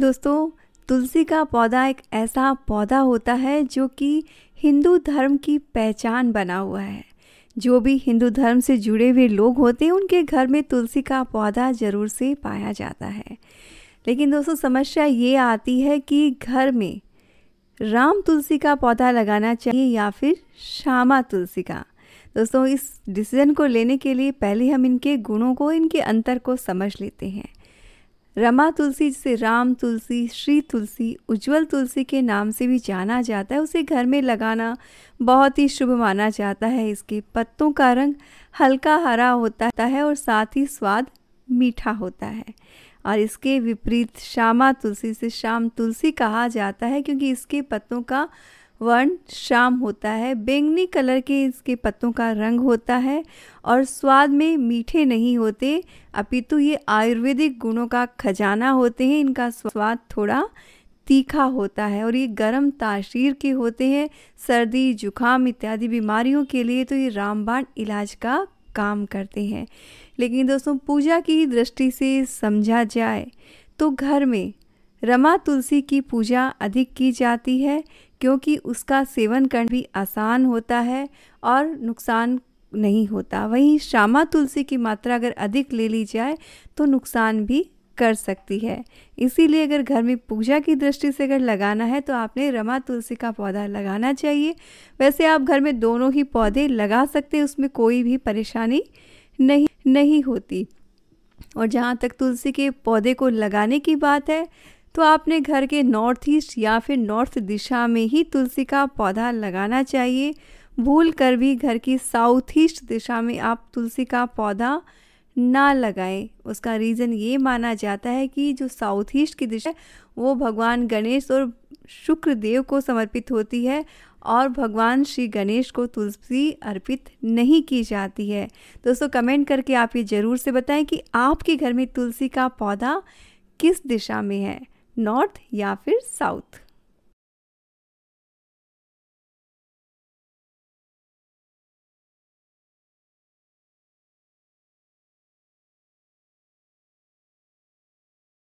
दोस्तों तुलसी का पौधा एक ऐसा पौधा होता है जो कि हिंदू धर्म की पहचान बना हुआ है जो भी हिंदू धर्म से जुड़े हुए लोग होते हैं उनके घर में तुलसी का पौधा ज़रूर से पाया जाता है लेकिन दोस्तों समस्या ये आती है कि घर में राम तुलसी का पौधा लगाना चाहिए या फिर श्यामा तुलसी का दोस्तों इस डिसीज़न को लेने के लिए पहले हम इनके गुणों को इनके अंतर को समझ लेते हैं रमा तुलसी जिसे राम तुलसी श्री तुलसी उज्जवल तुलसी के नाम से भी जाना जाता है उसे घर में लगाना बहुत ही शुभ माना जाता है इसके पत्तों का रंग हल्का हरा होता है और साथ ही स्वाद मीठा होता है और इसके विपरीत श्यामा तुलसी से श्याम तुलसी कहा जाता है क्योंकि इसके पत्तों का वर्ण शाम होता है बैंगनी कलर के इसके पत्तों का रंग होता है और स्वाद में मीठे नहीं होते अपितु ये आयुर्वेदिक गुणों का खजाना होते हैं इनका स्वाद थोड़ा तीखा होता है और ये गर्म ताशीर के होते हैं सर्दी जुखाम इत्यादि बीमारियों के लिए तो ये रामबाण इलाज का काम करते हैं लेकिन दोस्तों पूजा की दृष्टि से समझा जाए तो घर में रमा तुलसी की पूजा अधिक की जाती है क्योंकि उसका सेवन करना भी आसान होता है और नुकसान नहीं होता वहीं श्यामा तुलसी की मात्रा अगर अधिक ले ली जाए तो नुकसान भी कर सकती है इसीलिए अगर घर में पूजा की दृष्टि से अगर लगाना है तो आपने रमा तुलसी का पौधा लगाना चाहिए वैसे आप घर में दोनों ही पौधे लगा सकते हैं उसमें कोई भी परेशानी नहीं नहीं होती और जहाँ तक तुलसी के पौधे को लगाने की बात है तो आपने घर के नॉर्थ ईस्ट या फिर नॉर्थ दिशा में ही तुलसी का पौधा लगाना चाहिए भूल कर भी घर की साउथ ईस्ट दिशा में आप तुलसी का पौधा ना लगाएं उसका रीज़न ये माना जाता है कि जो साउथ ईस्ट की दिशा है वो भगवान गणेश और शुक्र देव को समर्पित होती है और भगवान श्री गणेश को तुलसी अर्पित नहीं की जाती है दोस्तों कमेंट करके आप ये ज़रूर से बताएं कि आपके घर में तुलसी का पौधा किस दिशा में है नॉर्थ या फिर साउथ